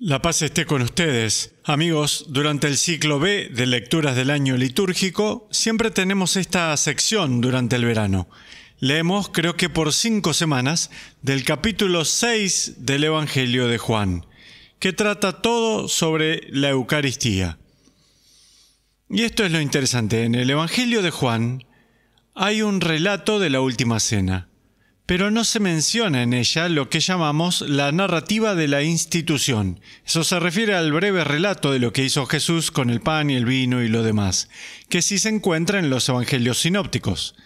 La paz esté con ustedes. Amigos, durante el ciclo B de lecturas del año litúrgico, siempre tenemos esta sección durante el verano. Leemos, creo que por cinco semanas, del capítulo 6 del Evangelio de Juan, que trata todo sobre la Eucaristía. Y esto es lo interesante, en el Evangelio de Juan hay un relato de la Última Cena pero no se menciona en ella lo que llamamos la narrativa de la institución. Eso se refiere al breve relato de lo que hizo Jesús con el pan y el vino y lo demás, que sí se encuentra en los Evangelios sinópticos.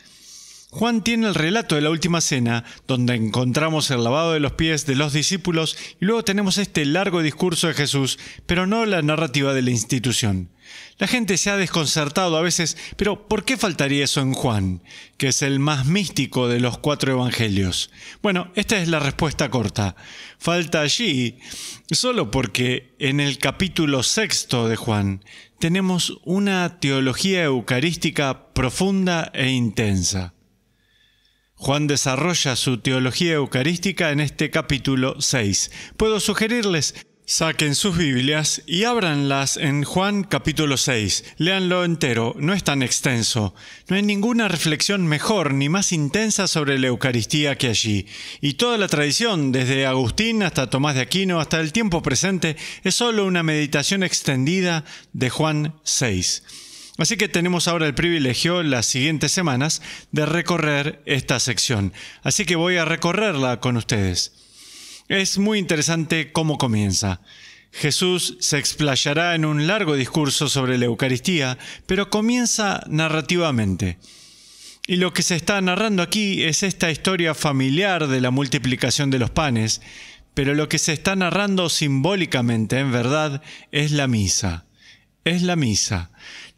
Juan tiene el relato de la última cena, donde encontramos el lavado de los pies de los discípulos y luego tenemos este largo discurso de Jesús, pero no la narrativa de la institución. La gente se ha desconcertado a veces, pero ¿por qué faltaría eso en Juan, que es el más místico de los cuatro evangelios? Bueno, esta es la respuesta corta. Falta allí solo porque en el capítulo sexto de Juan tenemos una teología eucarística profunda e intensa. Juan desarrolla su teología eucarística en este capítulo 6. Puedo sugerirles Saquen sus Biblias y ábranlas en Juan capítulo 6. Leanlo entero, no es tan extenso. No hay ninguna reflexión mejor ni más intensa sobre la Eucaristía que allí. Y toda la tradición, desde Agustín hasta Tomás de Aquino, hasta el tiempo presente, es solo una meditación extendida de Juan 6. Así que tenemos ahora el privilegio las siguientes semanas de recorrer esta sección. Así que voy a recorrerla con ustedes. Es muy interesante cómo comienza. Jesús se explayará en un largo discurso sobre la Eucaristía, pero comienza narrativamente. Y lo que se está narrando aquí es esta historia familiar de la multiplicación de los panes, pero lo que se está narrando simbólicamente, en verdad, es la misa. Es la misa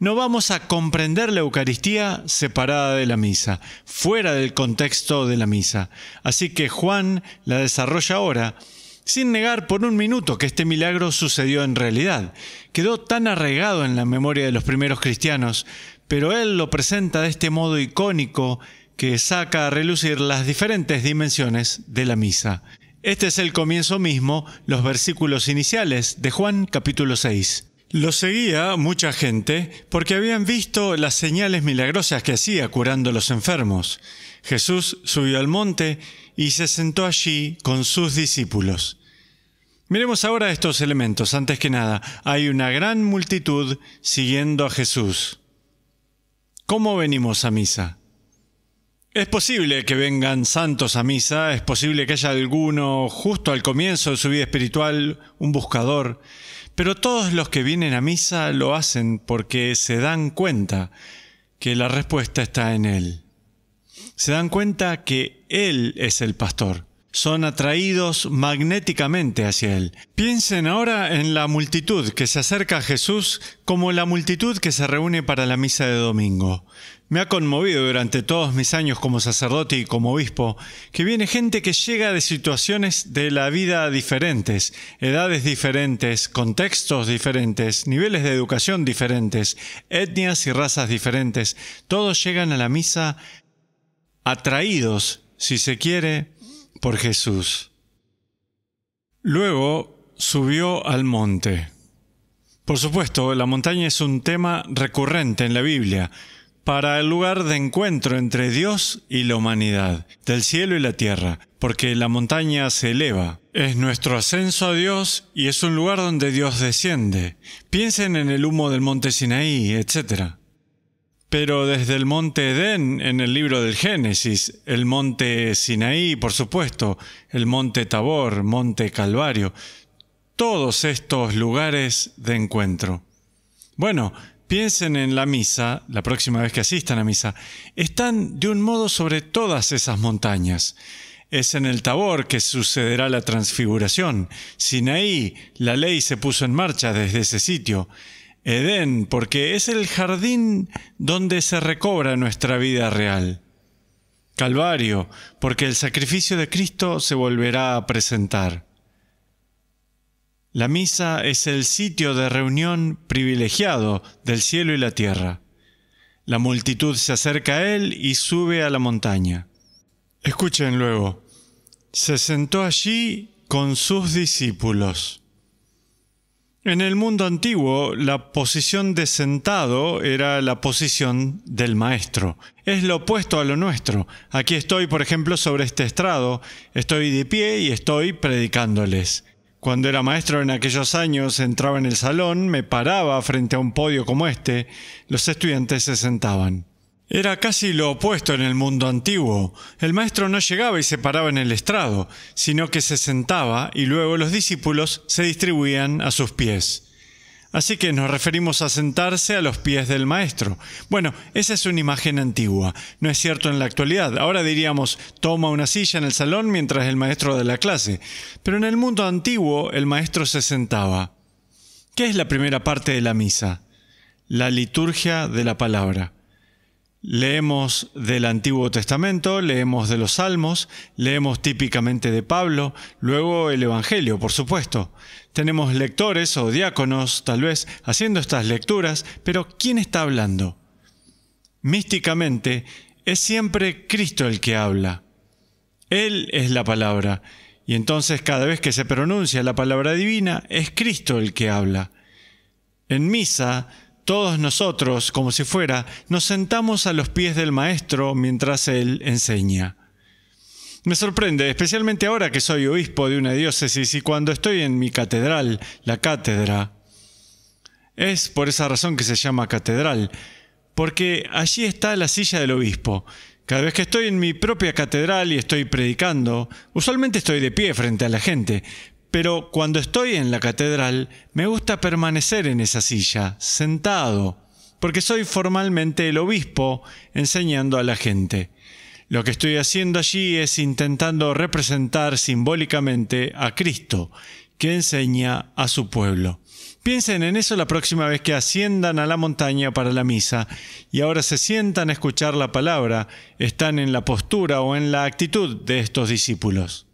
no vamos a comprender la Eucaristía separada de la misa, fuera del contexto de la misa. Así que Juan la desarrolla ahora, sin negar por un minuto que este milagro sucedió en realidad. Quedó tan arraigado en la memoria de los primeros cristianos, pero él lo presenta de este modo icónico que saca a relucir las diferentes dimensiones de la misa. Este es el comienzo mismo, los versículos iniciales de Juan capítulo 6. Lo seguía mucha gente porque habían visto las señales milagrosas que hacía curando a los enfermos. Jesús subió al monte y se sentó allí con sus discípulos. Miremos ahora estos elementos. Antes que nada, hay una gran multitud siguiendo a Jesús. ¿Cómo venimos a misa? Es posible que vengan santos a misa, es posible que haya alguno justo al comienzo de su vida espiritual, un buscador, pero todos los que vienen a misa lo hacen porque se dan cuenta que la respuesta está en Él. Se dan cuenta que Él es el pastor. Son atraídos magnéticamente hacia Él. Piensen ahora en la multitud que se acerca a Jesús como la multitud que se reúne para la misa de domingo. Me ha conmovido durante todos mis años como sacerdote y como obispo que viene gente que llega de situaciones de la vida diferentes, edades diferentes, contextos diferentes, niveles de educación diferentes, etnias y razas diferentes. Todos llegan a la misa atraídos, si se quiere, por Jesús. Luego subió al monte. Por supuesto, la montaña es un tema recurrente en la Biblia para el lugar de encuentro entre Dios y la humanidad, del cielo y la tierra, porque la montaña se eleva. Es nuestro ascenso a Dios y es un lugar donde Dios desciende. Piensen en el humo del monte Sinaí, etc. Pero desde el monte Edén, en el libro del Génesis, el monte Sinaí, por supuesto, el monte Tabor, monte Calvario, todos estos lugares de encuentro. Bueno, Piensen en la misa, la próxima vez que asistan a misa, están de un modo sobre todas esas montañas. Es en el Tabor que sucederá la transfiguración. Sinaí, la ley se puso en marcha desde ese sitio. Edén, porque es el jardín donde se recobra nuestra vida real. Calvario, porque el sacrificio de Cristo se volverá a presentar. La misa es el sitio de reunión privilegiado del cielo y la tierra. La multitud se acerca a él y sube a la montaña. Escuchen luego. Se sentó allí con sus discípulos. En el mundo antiguo, la posición de sentado era la posición del maestro. Es lo opuesto a lo nuestro. Aquí estoy, por ejemplo, sobre este estrado, estoy de pie y estoy predicándoles. Cuando era maestro en aquellos años, entraba en el salón, me paraba frente a un podio como este, los estudiantes se sentaban. Era casi lo opuesto en el mundo antiguo. El maestro no llegaba y se paraba en el estrado, sino que se sentaba y luego los discípulos se distribuían a sus pies. Así que nos referimos a sentarse a los pies del maestro. Bueno, esa es una imagen antigua, no es cierto en la actualidad. Ahora diríamos, toma una silla en el salón mientras el maestro da la clase. Pero en el mundo antiguo el maestro se sentaba. ¿Qué es la primera parte de la misa? La liturgia de la palabra. Leemos del Antiguo Testamento, leemos de los Salmos, leemos típicamente de Pablo, luego el Evangelio, por supuesto. Tenemos lectores o diáconos, tal vez, haciendo estas lecturas, pero ¿quién está hablando? Místicamente, es siempre Cristo el que habla. Él es la palabra, y entonces cada vez que se pronuncia la palabra divina, es Cristo el que habla. En misa, todos nosotros, como si fuera, nos sentamos a los pies del maestro mientras él enseña. Me sorprende, especialmente ahora que soy obispo de una diócesis y cuando estoy en mi catedral, la cátedra. Es por esa razón que se llama catedral, porque allí está la silla del obispo. Cada vez que estoy en mi propia catedral y estoy predicando, usualmente estoy de pie frente a la gente, pero cuando estoy en la catedral, me gusta permanecer en esa silla, sentado, porque soy formalmente el obispo enseñando a la gente. Lo que estoy haciendo allí es intentando representar simbólicamente a Cristo, que enseña a su pueblo. Piensen en eso la próxima vez que asciendan a la montaña para la misa y ahora se sientan a escuchar la palabra, están en la postura o en la actitud de estos discípulos.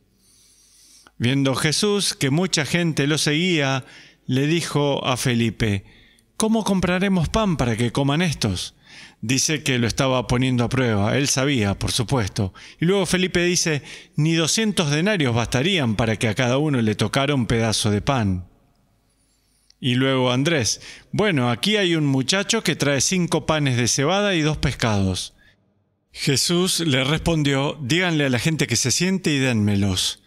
Viendo Jesús que mucha gente lo seguía, le dijo a Felipe, ¿Cómo compraremos pan para que coman estos? Dice que lo estaba poniendo a prueba, él sabía, por supuesto. Y luego Felipe dice, ni doscientos denarios bastarían para que a cada uno le tocara un pedazo de pan. Y luego Andrés, bueno, aquí hay un muchacho que trae cinco panes de cebada y dos pescados. Jesús le respondió, díganle a la gente que se siente y dénmelos.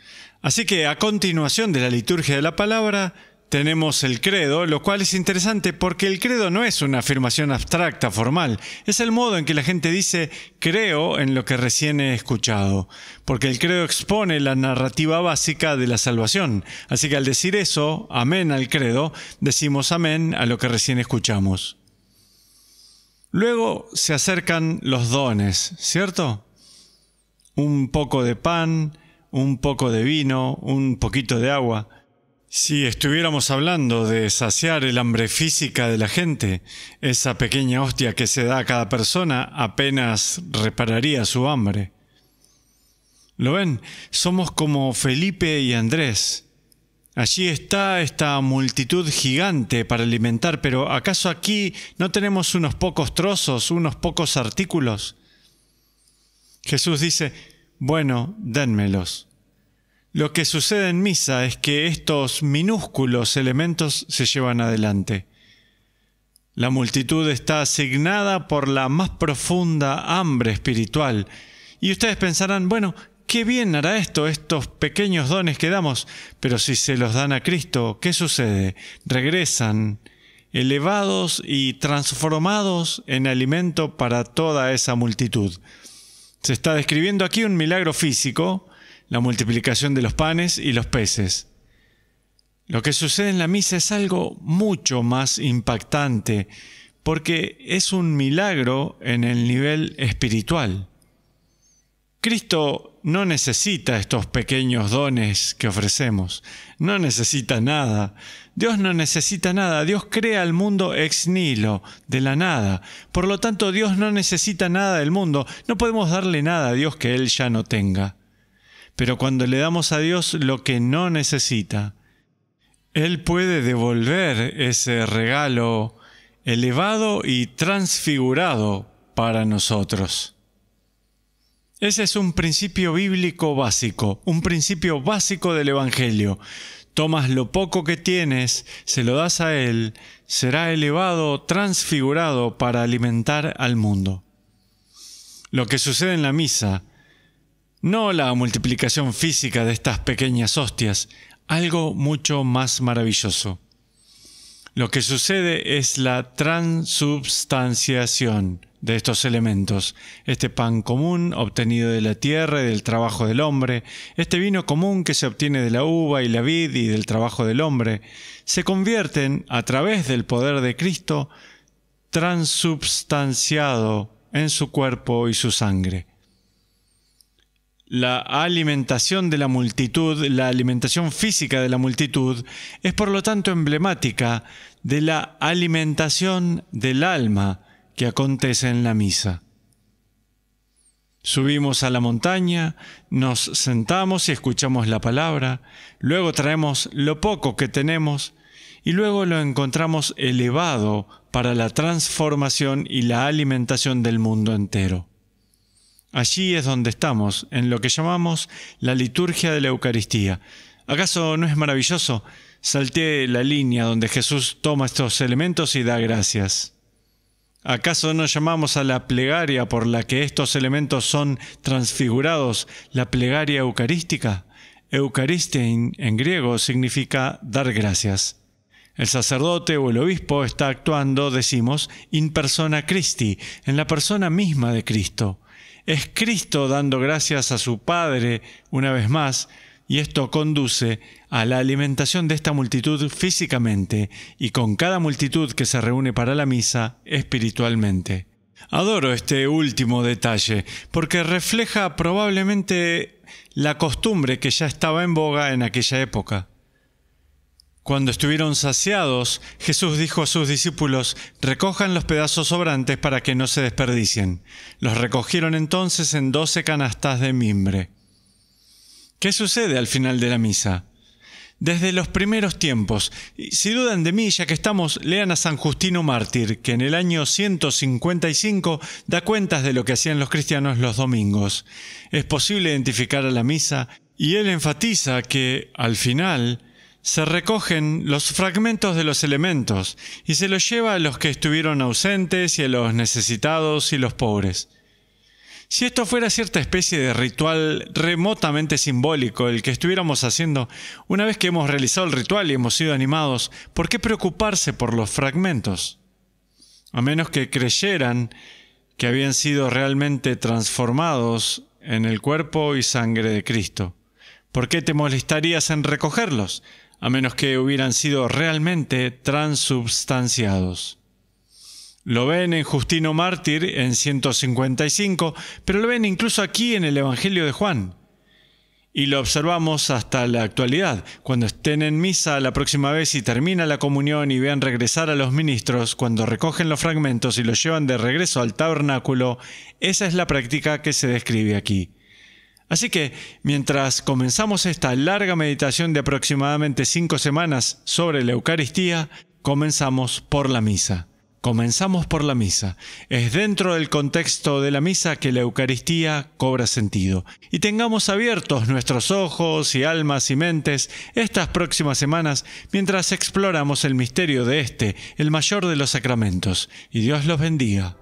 Así que a continuación de la liturgia de la palabra tenemos el credo, lo cual es interesante porque el credo no es una afirmación abstracta, formal, es el modo en que la gente dice creo en lo que recién he escuchado, porque el credo expone la narrativa básica de la salvación. Así que al decir eso, amén al credo, decimos amén a lo que recién escuchamos. Luego se acercan los dones, ¿cierto? Un poco de pan, un poco de vino, un poquito de agua. Si estuviéramos hablando de saciar el hambre física de la gente, esa pequeña hostia que se da a cada persona apenas repararía su hambre. ¿Lo ven? Somos como Felipe y Andrés. Allí está esta multitud gigante para alimentar, pero ¿acaso aquí no tenemos unos pocos trozos, unos pocos artículos? Jesús dice, bueno, denmelos. Lo que sucede en misa es que estos minúsculos elementos se llevan adelante. La multitud está asignada por la más profunda hambre espiritual. Y ustedes pensarán, bueno, qué bien hará esto, estos pequeños dones que damos, pero si se los dan a Cristo, ¿qué sucede? Regresan elevados y transformados en alimento para toda esa multitud. Se está describiendo aquí un milagro físico, la multiplicación de los panes y los peces. Lo que sucede en la misa es algo mucho más impactante, porque es un milagro en el nivel espiritual. Cristo no necesita estos pequeños dones que ofrecemos, no necesita nada. Dios no necesita nada, Dios crea el mundo ex nihilo, de la nada. Por lo tanto, Dios no necesita nada del mundo, no podemos darle nada a Dios que Él ya no tenga. Pero cuando le damos a Dios lo que no necesita, Él puede devolver ese regalo elevado y transfigurado para nosotros. Ese es un principio bíblico básico, un principio básico del Evangelio. Tomas lo poco que tienes, se lo das a Él, será elevado, transfigurado para alimentar al mundo. Lo que sucede en la misa no la multiplicación física de estas pequeñas hostias, algo mucho más maravilloso. Lo que sucede es la transubstanciación de estos elementos, este pan común obtenido de la tierra y del trabajo del hombre, este vino común que se obtiene de la uva y la vid y del trabajo del hombre, se convierten, a través del poder de Cristo, transubstanciado en su cuerpo y su sangre. La alimentación de la multitud, la alimentación física de la multitud, es por lo tanto emblemática de la alimentación del alma que acontece en la misa. Subimos a la montaña, nos sentamos y escuchamos la palabra, luego traemos lo poco que tenemos y luego lo encontramos elevado para la transformación y la alimentación del mundo entero. Allí es donde estamos, en lo que llamamos la liturgia de la Eucaristía. ¿Acaso no es maravilloso? Salté la línea donde Jesús toma estos elementos y da gracias. ¿Acaso no llamamos a la plegaria por la que estos elementos son transfigurados la plegaria eucarística? Eucaristein en griego significa dar gracias. El sacerdote o el obispo está actuando, decimos, in persona Christi, en la persona misma de Cristo. Es Cristo dando gracias a su Padre una vez más, y esto conduce a la alimentación de esta multitud físicamente y con cada multitud que se reúne para la misa espiritualmente. Adoro este último detalle, porque refleja probablemente la costumbre que ya estaba en boga en aquella época. Cuando estuvieron saciados, Jesús dijo a sus discípulos, recojan los pedazos sobrantes para que no se desperdicien. Los recogieron entonces en doce canastas de mimbre. ¿Qué sucede al final de la misa? Desde los primeros tiempos, si dudan de mí, ya que estamos, lean a San Justino Mártir, que en el año 155 da cuentas de lo que hacían los cristianos los domingos. Es posible identificar a la misa, y él enfatiza que, al final, se recogen los fragmentos de los elementos y se los lleva a los que estuvieron ausentes y a los necesitados y los pobres. Si esto fuera cierta especie de ritual remotamente simbólico, el que estuviéramos haciendo, una vez que hemos realizado el ritual y hemos sido animados, ¿por qué preocuparse por los fragmentos? A menos que creyeran que habían sido realmente transformados en el cuerpo y sangre de Cristo. ¿Por qué te molestarías en recogerlos? a menos que hubieran sido realmente transubstanciados. Lo ven en Justino Mártir en 155, pero lo ven incluso aquí en el Evangelio de Juan. Y lo observamos hasta la actualidad. Cuando estén en misa la próxima vez y termina la comunión y vean regresar a los ministros, cuando recogen los fragmentos y los llevan de regreso al tabernáculo, esa es la práctica que se describe aquí. Así que, mientras comenzamos esta larga meditación de aproximadamente cinco semanas sobre la Eucaristía, comenzamos por la misa. Comenzamos por la misa. Es dentro del contexto de la misa que la Eucaristía cobra sentido. Y tengamos abiertos nuestros ojos y almas y mentes estas próximas semanas mientras exploramos el misterio de este, el mayor de los sacramentos. Y Dios los bendiga.